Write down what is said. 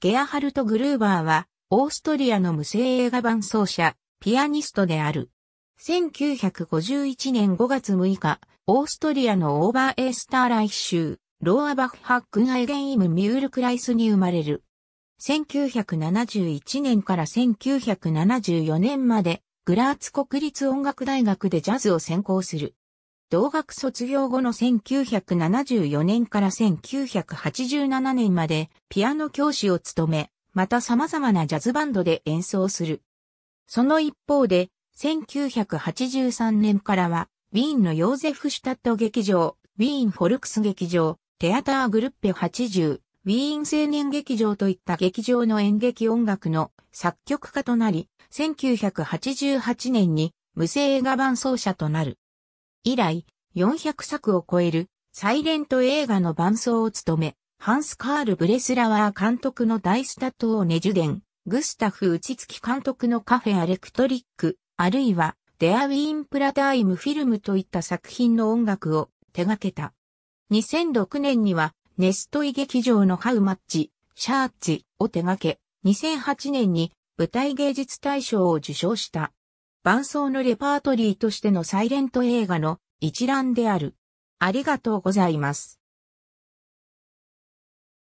ゲアハルト・グルーバーは、オーストリアの無声映画伴奏者、ピアニストである。1951年5月6日、オーストリアのオーバーエースターライ州、ローアバッハックンアイゲンイム・ミュールクライスに生まれる。1971年から1974年まで、グラーツ国立音楽大学でジャズを専攻する。同学卒業後の1974年から1987年までピアノ教師を務め、また様々なジャズバンドで演奏する。その一方で、1983年からは、ウィーンのヨーゼフシュタット劇場、ウィーンフォルクス劇場、テアターグルッペ80、ウィーン青年劇場といった劇場の演劇音楽の作曲家となり、1988年に無声映画伴奏者となる。以来、400作を超えるサイレント映画の伴奏を務め、ハンス・カール・ブレスラワー監督の大スタットをネジュデン、グスタフ・ウチツキ監督のカフェ・アレクトリック、あるいは、デア・ウィン・プラタイム・フィルムといった作品の音楽を手掛けた。2006年には、ネストイ劇場のハウマッチ、シャーチを手掛け、2008年に舞台芸術大賞を受賞した。伴奏のレパートリーとしてのサイレント映画の一覧である。ありがとうございます。